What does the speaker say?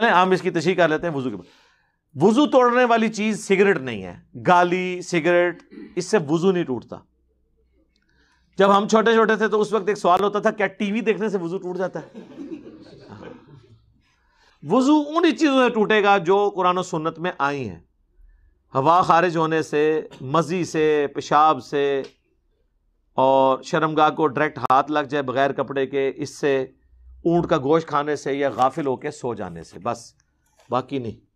चलें हम इसकी तशी कर लेते हैं वजू के वजू तोड़ने वाली चीज़ सिगरेट नहीं है गाली सिगरेट इससे वजू नहीं टूटता जब हम छोटे छोटे थे तो उस वक्त एक सवाल होता था क्या टीवी देखने से वजू टूट जाता है हाँ। वजू उन चीज़ों से टूटेगा जो कुरान सुन्नत में आई है हवा खारिज होने से मज़ी से पेशाब से और शर्मगा को डायरेक्ट हाथ लग जाए बगैर कपड़े के इससे ऊँट का गोश्त खाने से या गाफिल होकर सो जाने से बस बाकी नहीं